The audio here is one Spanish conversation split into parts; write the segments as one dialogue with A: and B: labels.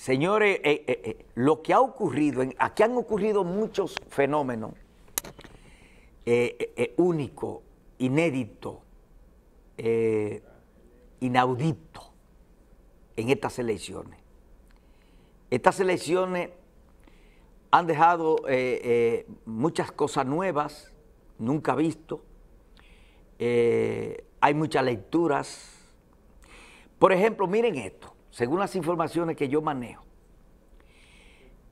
A: Señores, eh, eh, eh, lo que ha ocurrido, aquí han ocurrido muchos fenómenos únicos, inéditos, inaudito en estas elecciones. Estas elecciones han dejado muchas cosas nuevas, nunca visto. hay muchas lecturas. Por ejemplo, miren esto según las informaciones que yo manejo,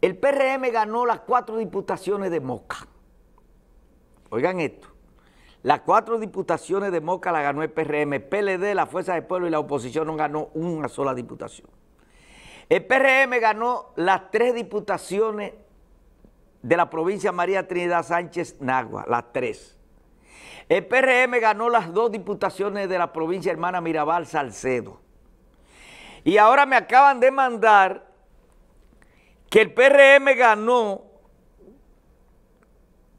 A: el PRM ganó las cuatro diputaciones de Moca. Oigan esto. Las cuatro diputaciones de Moca la ganó el PRM, PLD, la Fuerza del Pueblo y la oposición no ganó una sola diputación. El PRM ganó las tres diputaciones de la provincia María Trinidad Sánchez Nagua, las tres. El PRM ganó las dos diputaciones de la provincia Hermana Mirabal Salcedo. Y ahora me acaban de mandar que el PRM ganó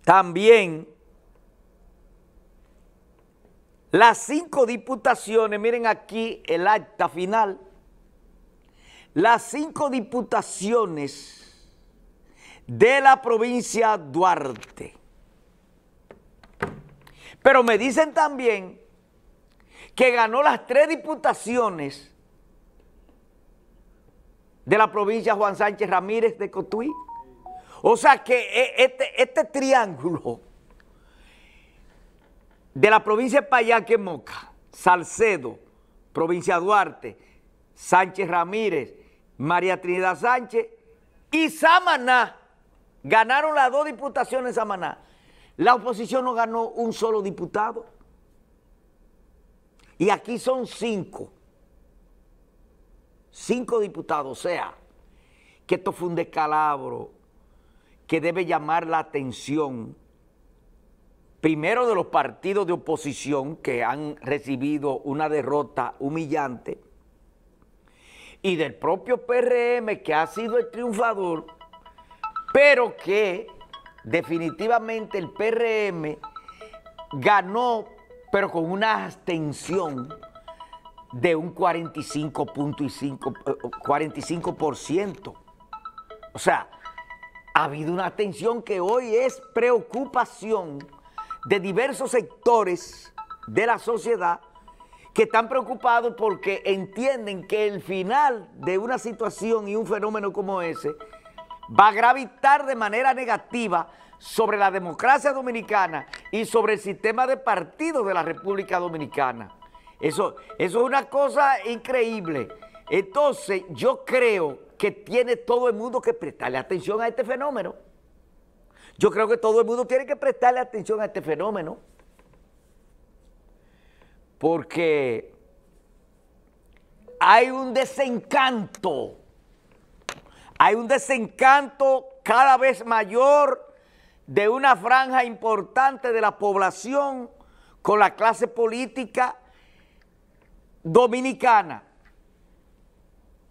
A: también las cinco diputaciones, miren aquí el acta final, las cinco diputaciones de la provincia Duarte. Pero me dicen también que ganó las tres diputaciones de la provincia Juan Sánchez Ramírez de Cotuí. O sea que e, este, este triángulo de la provincia de Payaque Moca, Salcedo, provincia Duarte, Sánchez Ramírez, María Trinidad Sánchez y Samaná, ganaron las dos diputaciones Samaná. La oposición no ganó un solo diputado. Y aquí son cinco cinco diputados, o sea, que esto fue un descalabro que debe llamar la atención primero de los partidos de oposición que han recibido una derrota humillante y del propio PRM que ha sido el triunfador, pero que definitivamente el PRM ganó, pero con una abstención de un 45.5%. 45 eh, eh, o sea, ha habido una atención que hoy es preocupación de diversos sectores de la sociedad que están preocupados porque entienden que el final de una situación y un fenómeno como ese va a gravitar de manera negativa sobre la democracia dominicana y sobre el sistema de partidos de la República Dominicana. Eso, es una cosa increíble. Entonces, yo creo que tiene todo el mundo que prestarle atención a este fenómeno. Yo creo que todo el mundo tiene que prestarle atención a este fenómeno. Porque hay un desencanto, hay un desencanto cada vez mayor de una franja importante de la población con la clase política, dominicana.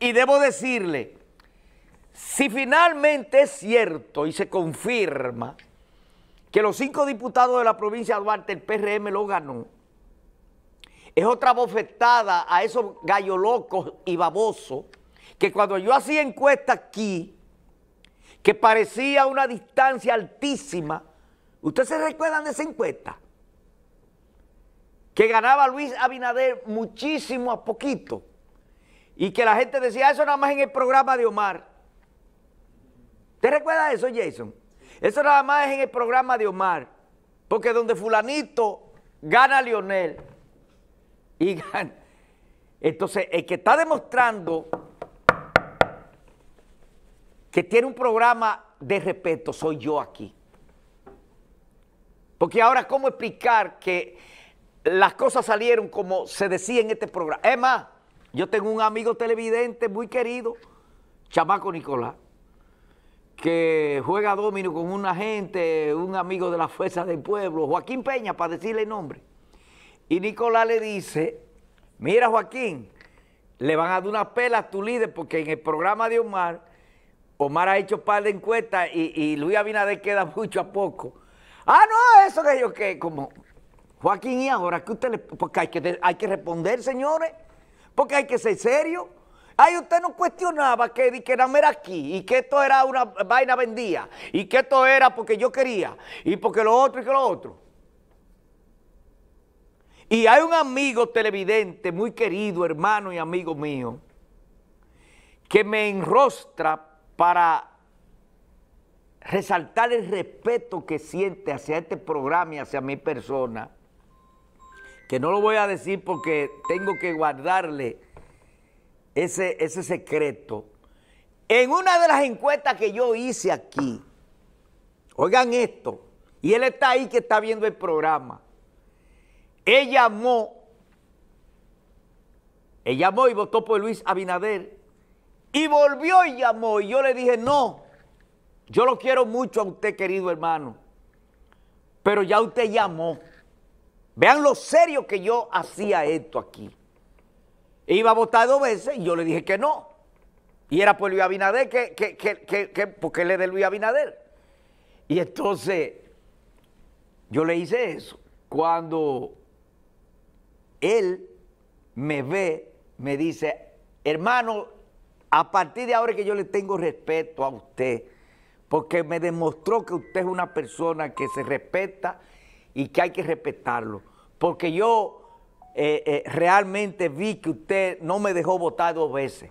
A: Y debo decirle, si finalmente es cierto y se confirma que los cinco diputados de la provincia de Duarte, el PRM lo ganó, es otra bofetada a esos gallo locos y babosos que cuando yo hacía encuesta aquí, que parecía una distancia altísima, ¿ustedes se recuerdan de esa encuesta? que ganaba Luis Abinader muchísimo a poquito y que la gente decía, ah, eso nada más en el programa de Omar. ¿Te recuerdas eso, Jason? Eso nada más es en el programa de Omar, porque donde fulanito gana a Lionel y gana. Entonces, el que está demostrando que tiene un programa de respeto soy yo aquí. Porque ahora, ¿cómo explicar que las cosas salieron como se decía en este programa. Es más, yo tengo un amigo televidente muy querido, Chamaco Nicolás, que juega domino con un agente, un amigo de la Fuerza del Pueblo, Joaquín Peña, para decirle el nombre. Y Nicolás le dice, mira Joaquín, le van a dar una pela a tu líder porque en el programa de Omar, Omar ha hecho par de encuestas y, y Luis Abinader queda mucho a poco. Ah, no, eso que yo que como Joaquín, ¿y ahora que usted le.? Porque hay que, responder, señores. Porque hay que ser serio. Ay, usted no cuestionaba que, que era aquí y que esto era una vaina vendía y que esto era porque yo quería y porque lo otro y que lo otro. Y hay un amigo televidente, muy querido, hermano y amigo mío, que me enrostra para resaltar el respeto que siente hacia este programa y hacia mi persona que no lo voy a decir porque tengo que guardarle ese, ese secreto. En una de las encuestas que yo hice aquí, oigan esto, y él está ahí que está viendo el programa, él llamó, él llamó y votó por Luis Abinader, y volvió y llamó, y yo le dije, no, yo lo quiero mucho a usted, querido hermano, pero ya usted llamó. Vean lo serio que yo hacía esto aquí. Iba a votar dos veces y yo le dije que no. Y era por Luis Abinader, que, que, que, porque le de Luis Abinader. Y entonces yo le hice eso. Cuando él me ve, me dice, hermano, a partir de ahora que yo le tengo respeto a usted, porque me demostró que usted es una persona que se respeta y que hay que respetarlo porque yo eh, eh, realmente vi que usted no me dejó votar dos veces.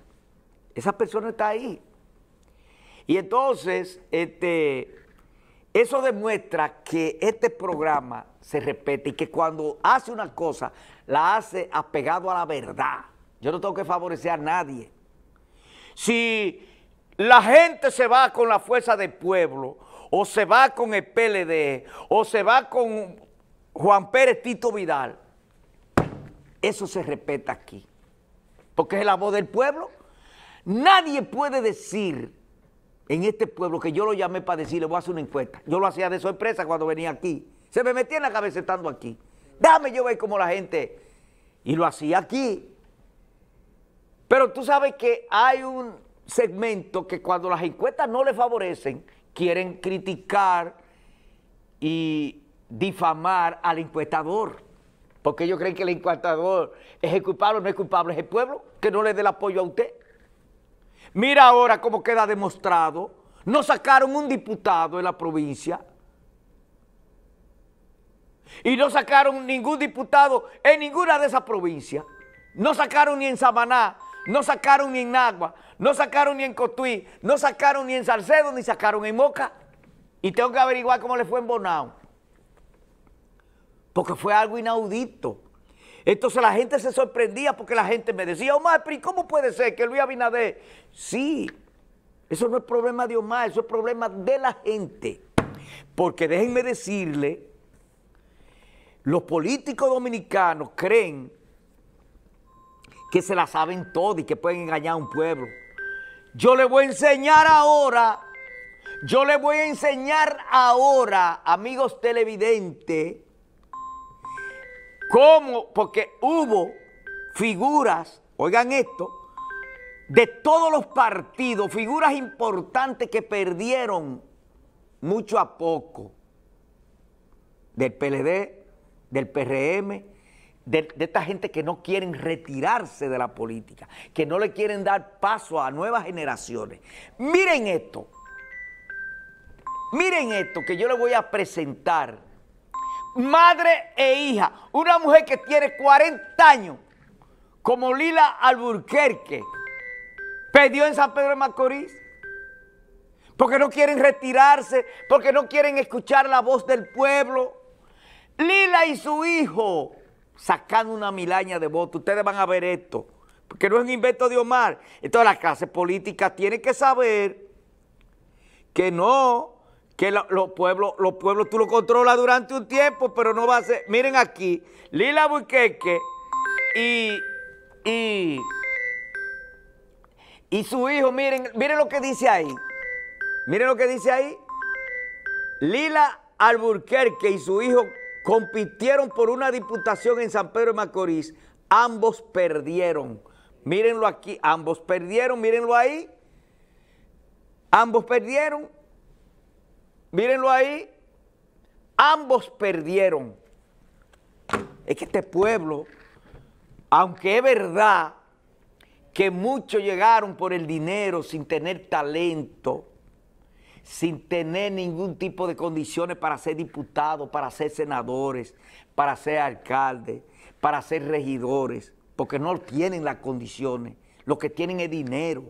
A: Esa persona está ahí. Y entonces, este, eso demuestra que este programa se respeta y que cuando hace una cosa, la hace apegado a la verdad. Yo no tengo que favorecer a nadie. Si la gente se va con la fuerza del pueblo, o se va con el PLD, o se va con Juan Pérez Tito Vidal, eso se respeta aquí, porque es la voz del pueblo. Nadie puede decir en este pueblo que yo lo llamé para decirle, voy a hacer una encuesta. Yo lo hacía de sorpresa cuando venía aquí. Se me metía en la cabeza estando aquí. Dame yo ver cómo la gente... Y lo hacía aquí. Pero tú sabes que hay un segmento que cuando las encuestas no le favorecen, quieren criticar y difamar al encuestador. Porque ellos creen que el encuestador es culpable o no es culpable, es el pueblo que no le dé el apoyo a usted. Mira ahora cómo queda demostrado. No sacaron un diputado en la provincia. Y no sacaron ningún diputado en ninguna de esas provincias. No sacaron ni en Samaná, no sacaron ni en Nagua, no sacaron ni en Cotuí, no sacaron ni en Salcedo, ni sacaron en Moca. Y tengo que averiguar cómo le fue en Bonao porque fue algo inaudito. Entonces la gente se sorprendía porque la gente me decía, Omar, pero ¿cómo puede ser que Luis Abinader? Sí, eso no es problema de Omar, eso es problema de la gente. Porque déjenme decirle, los políticos dominicanos creen que se la saben todo y que pueden engañar a un pueblo. Yo le voy a enseñar ahora, yo le voy a enseñar ahora, amigos televidentes, ¿Cómo? Porque hubo figuras, oigan esto, de todos los partidos, figuras importantes que perdieron mucho a poco, del PLD, del PRM, de, esta gente que no quieren retirarse de la política, que no le quieren dar paso a nuevas generaciones. Miren esto, miren esto que yo les voy a presentar madre e hija. Una mujer que tiene 40 años, como Lila Alburquerque, perdió en San Pedro de Macorís. Porque no quieren retirarse, porque no quieren escuchar la voz del pueblo. Lila y su hijo sacando una milaña de votos. Ustedes van a ver esto, porque no es un invento de Omar. Entonces la clase política tiene que saber que no que los pueblos, los pueblos tú lo controlas durante un tiempo, pero no va a ser. Miren aquí, Lila Burquerque y, y su hijo, miren, miren lo que dice ahí. Miren lo que dice ahí. Lila Alburquerque y su hijo compitieron por una diputación en San Pedro de Macorís. Ambos perdieron. Mírenlo aquí, ambos perdieron, mírenlo ahí. Ambos perdieron. Mírenlo ahí. Ambos perdieron. Es que este pueblo, aunque es verdad que muchos llegaron por el dinero sin tener talento, sin tener ningún tipo de condiciones para ser diputados, para ser senadores, para ser alcaldes, para ser regidores, porque no tienen las condiciones, lo que tienen es dinero.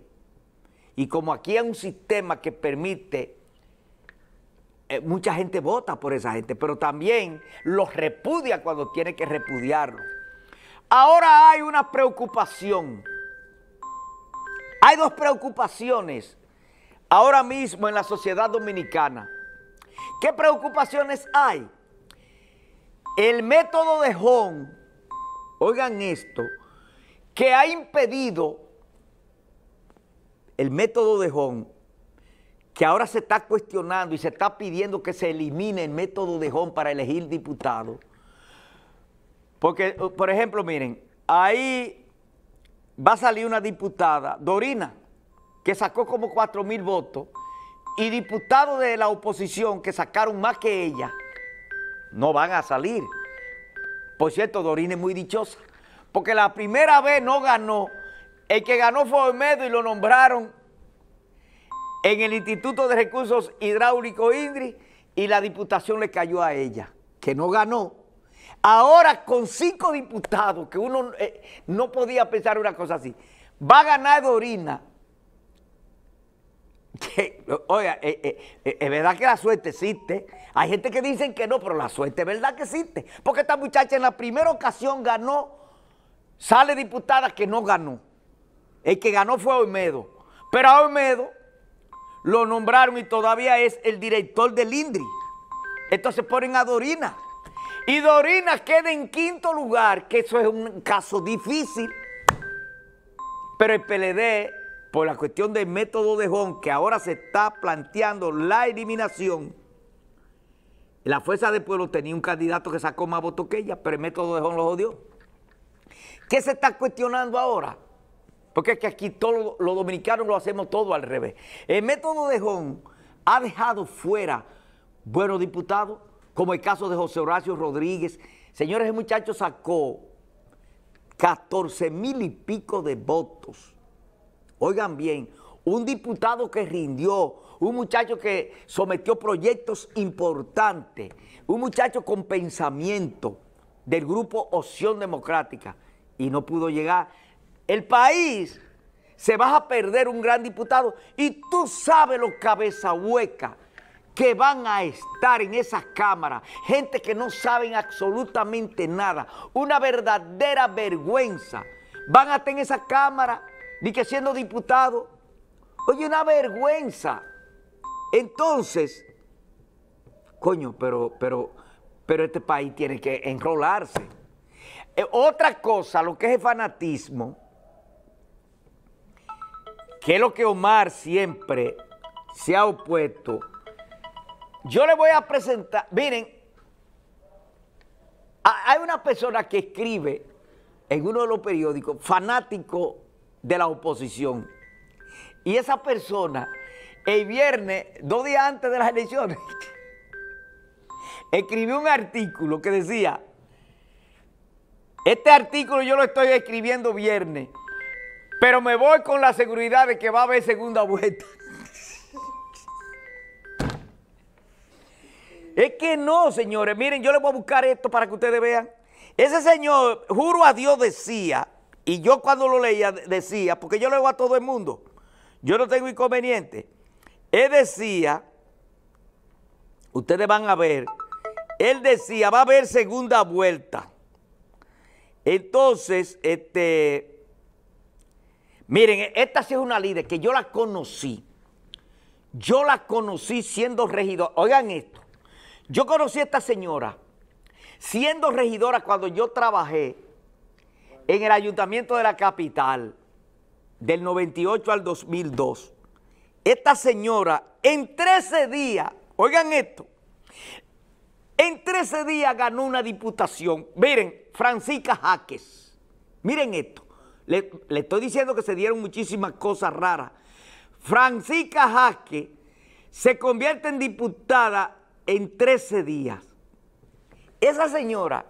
A: Y como aquí hay un sistema que permite eh, mucha gente vota por esa gente, pero también los repudia cuando tiene que repudiarlo. Ahora hay una preocupación. Hay dos preocupaciones ahora mismo en la sociedad dominicana. ¿Qué preocupaciones hay? El método de Hong, oigan esto, que ha impedido, el método de Hong que ahora se está cuestionando y se está pidiendo que se elimine el método de Jón para elegir diputados. Porque, eh, por ejemplo, miren, ahí va a salir una diputada, Dorina, que sacó como 4 mil votos, y diputados de la oposición que sacaron más que ella, no van a salir. Por cierto, Dorina es muy dichosa, porque la primera vez no ganó, el que ganó fue Olmedo y lo nombraron en el Instituto de Recursos Hidráulicos INDRI y la diputación le cayó a ella, que no ganó. Ahora con cinco diputados, que uno eh, no podía pensar una cosa así, va a ganar Dorina. oiga, eh, eh, es verdad que la suerte existe. Hay gente que dicen que no, pero la suerte es verdad que existe. Porque esta muchacha en la primera ocasión ganó, sale diputada que no ganó. El que ganó fue Olmedo. Pero a Olmedo lo nombraron y todavía es el director del INDRI. Entonces ponen a Dorina. Y Dorina queda en quinto lugar, que eso es un caso difícil. Pero el PLD, por la cuestión del método de Jón, que ahora se está planteando la eliminación, la Fuerza del Pueblo tenía un candidato que sacó más votos que ella, pero el método de Jón lo odió. ¿Qué se está cuestionando ahora? Porque es que aquí todos los dominicanos lo hacemos todo al revés. El método de Jón ha dejado fuera buenos diputados, como el caso de José Horacio Rodríguez. Señores, el muchacho sacó 14 mil y pico de votos. Oigan bien, un diputado que rindió, un muchacho que sometió proyectos importantes, un muchacho con pensamiento del grupo Opción Democrática y no pudo llegar. El país se va a perder un gran diputado. Y tú sabes lo cabeza hueca que van a estar en esas cámaras, gente que no saben absolutamente nada, una verdadera vergüenza. Van a estar en esa cámara, ni que siendo diputado. Oye, una vergüenza. Entonces, coño, pero, pero, pero este país tiene que enrolarse. Eh, otra cosa, lo que es el fanatismo, que es lo que Omar siempre se ha opuesto. Yo le voy a presentar, miren, hay una persona que escribe en uno de los periódicos, fanático de la oposición. Y esa persona, el viernes, dos días antes de las elecciones, escribió un artículo que decía, este artículo yo lo estoy escribiendo viernes, pero me voy con la seguridad de que va a haber segunda vuelta. Es que no, señores. Miren, yo les voy a buscar esto para que ustedes vean. Ese señor, juro a Dios, decía, y yo cuando lo leía decía, porque yo lo leo a todo el mundo, yo no tengo inconveniente. Él decía, ustedes van a ver, él decía, va a haber segunda vuelta. Entonces, este, Miren, esta sí es una líder que yo la conocí. Yo la conocí siendo regidora. Oigan esto. Yo conocí a esta señora siendo regidora cuando yo trabajé en el ayuntamiento de la capital del 98 al 2002. Esta señora en 13 días, oigan esto, en 13 días ganó una diputación. Miren, Francisca Jaques. Miren esto. Le, estoy diciendo que se dieron muchísimas cosas raras. Francisca Jasque se convierte en diputada en 13 días. Esa señora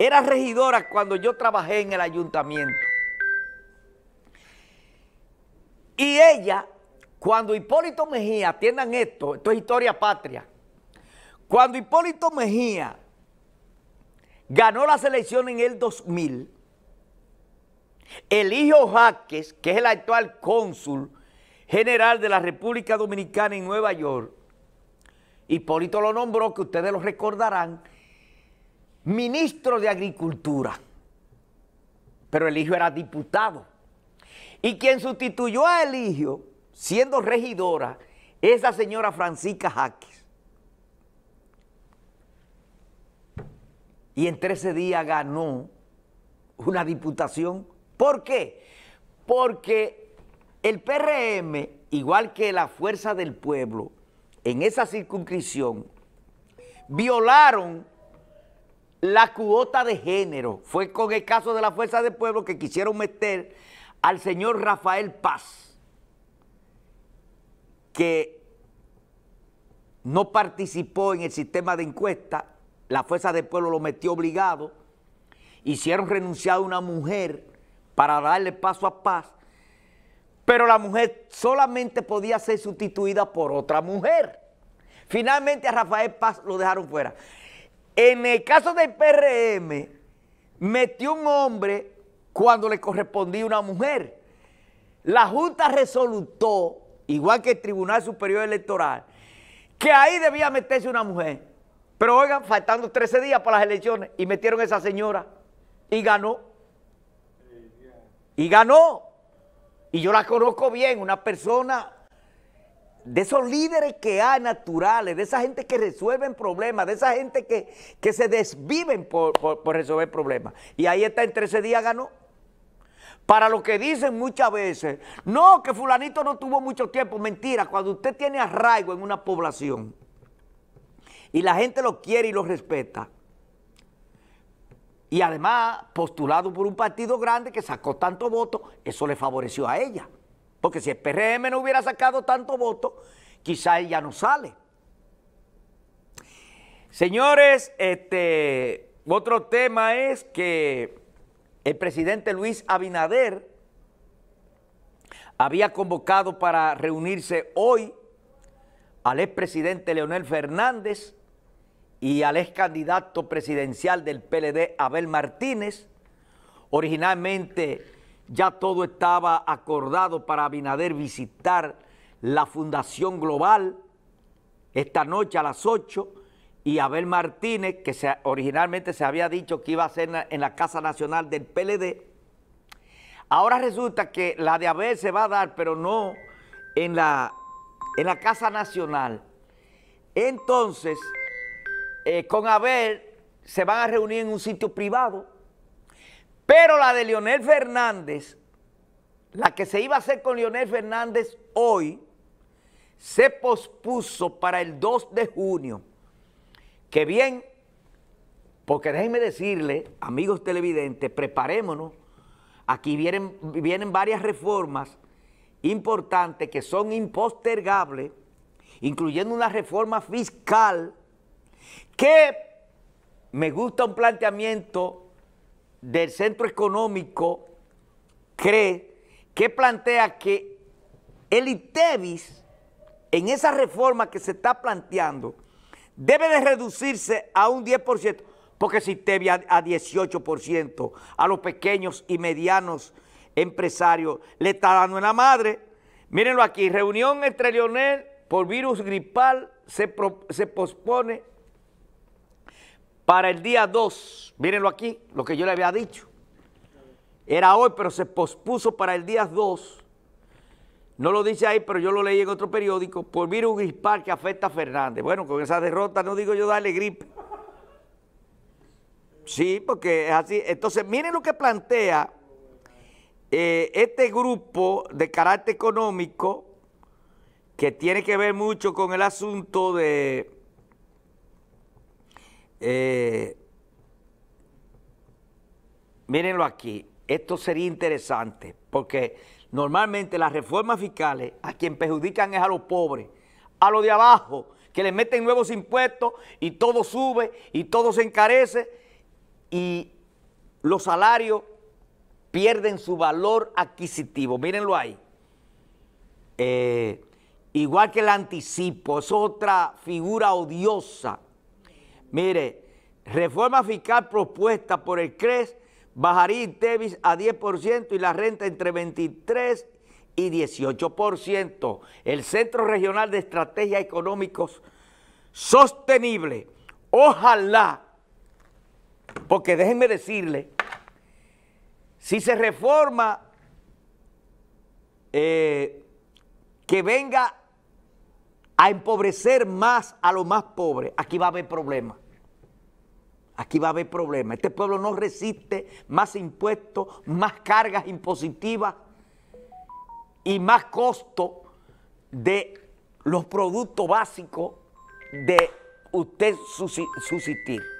A: era regidora cuando yo trabajé en el ayuntamiento. Y ella, cuando Hipólito Mejía, atiendan esto, esto es historia patria, cuando Hipólito Mejía ganó la selección en el 2000, Eligio Jaques, que es el actual cónsul general de la República Dominicana en Nueva York, Hipólito lo nombró, que ustedes lo recordarán, ministro de Agricultura, pero Eligio era diputado. Y quien sustituyó a Eligio, siendo regidora, es la señora Francisca Jaques. Y en 13 días ganó una diputación ¿Por qué? Porque el PRM, igual que la Fuerza del Pueblo, en esa circunscripción, violaron la cuota de género. Fue con el caso de la Fuerza del Pueblo que quisieron meter al señor Rafael Paz, que no participó en el sistema de encuesta, la Fuerza del Pueblo lo metió obligado, hicieron renunciar a una mujer para darle paso a paz, pero la mujer solamente podía ser sustituida por otra mujer. Finalmente a Rafael Paz lo dejaron fuera. En el caso del PRM, metió un hombre cuando le correspondía una mujer. La Junta resolutó, igual que el Tribunal Superior Electoral, que ahí debía meterse una mujer. Pero oigan, faltando 13 días para las elecciones y metieron a esa señora y ganó y ganó. Y yo la conozco bien, una persona de esos líderes que hay naturales, de esa gente que resuelven problemas, de esa gente que, se desviven por, resolver problemas. Y ahí está, en 13 días ganó. Para lo que dicen muchas veces, no, que fulanito no tuvo mucho tiempo, mentira, cuando usted tiene arraigo en una población y la gente lo quiere y lo respeta, y además postulado por un partido grande que sacó tanto voto, eso le favoreció a ella. Porque si el PRM no hubiera sacado tanto voto, quizá ella no sale. Señores, este, otro tema es que el presidente Luis Abinader había convocado para reunirse hoy al expresidente Leonel Fernández y al ex candidato presidencial del PLD, Abel Martínez. Originalmente ya todo estaba acordado para Abinader visitar la Fundación Global esta noche a las 8 y Abel Martínez, que originalmente se había dicho que iba a ser en la Casa Nacional del PLD, ahora resulta que la de Abel se va a dar, pero no en la, en la Casa Nacional. Entonces eh, con Abel se van a reunir en un sitio privado, pero la de Leonel Fernández, la que se iba a hacer con Leonel Fernández hoy, se pospuso para el 2 de junio. Que bien, porque déjenme decirle, amigos televidentes, preparémonos. Aquí vienen, vienen varias reformas importantes que son impostergables, incluyendo una reforma fiscal que me gusta un planteamiento del Centro Económico, cree, que plantea que el ITEVIS, en esa reforma que se está planteando, debe de reducirse a un 10%, porque si ITEVIS a, 18% a los pequeños y medianos empresarios le está dando en la madre. Mírenlo aquí, reunión entre Leonel por virus gripal se, se pospone para el día 2, mírenlo aquí, lo que yo le había dicho, era hoy, pero se pospuso para el día 2, no lo dice ahí, pero yo lo leí en otro periódico, por virus gripal que afecta a Fernández. Bueno, con esa derrota no digo yo darle gripe. Sí, porque es así. Entonces, miren lo que plantea eh, este grupo de carácter económico que tiene que ver mucho con el asunto de eh, mírenlo aquí, esto sería interesante, porque normalmente las reformas fiscales a quien perjudican es a los pobres, a los de abajo, que le meten nuevos impuestos y todo sube y todo se encarece y los salarios pierden su valor adquisitivo, mírenlo ahí. Eh, igual que el anticipo, es otra figura odiosa Mire, reforma fiscal propuesta por el CRES bajaría Tevis a 10% y la renta entre 23 y 18%. El Centro Regional de Estrategias Económicos Sostenible. Ojalá, porque déjenme decirle, si se reforma eh, que venga a empobrecer más a los más pobres, aquí va a haber problemas. Aquí va a haber problemas. Este pueblo no resiste más impuestos, más cargas impositivas y más costo de los productos básicos de usted subsistir.